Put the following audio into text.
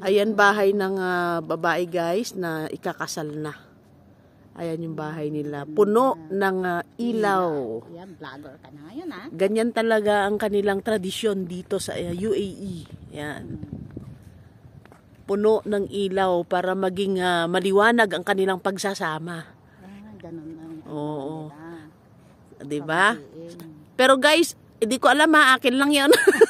Ayan bahay ng uh, babae guys na ikakasal na. Ayan yung bahay nila. Puno ng uh, ilaw. Ayan, vlogger ka na ngayon ah. Ganyan talaga ang kanilang tradisyon dito sa uh, eh, UAE. Ayan. Puno ng ilaw para maging uh, maliwanag ang kanilang pagsasama. Ah, ganun ang Oo. Diba? Pero guys, hindi ko alam ha, akin lang yan.